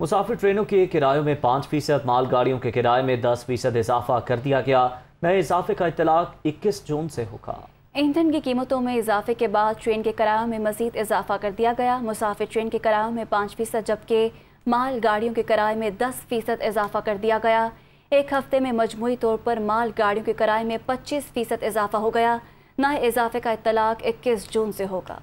मुसाफिर ट्रेनों के किरायों में पाँच फीसद माल गाड़ियों के किराए में दस फीसद इजाफा कर दिया गया नए इजाफे का इतलाक इक्कीस जून से होगा ईंधन की कीमतों में इजाफे के बाद ट्रेन के किरायों में मजीद इजाफा कर दिया गया मुसाफिर ट्रेन के किरायों में पाँच फीसद जबकि माल गाड़ियों के किराए में दस फीसद इजाफा कर दिया गया एक हफ्ते में मजमू तौर पर माल गाड़ियों के किराए में पच्चीस फीसद इजाफा हो गया नए इजाफे का इतलाक इक्कीस जून से होगा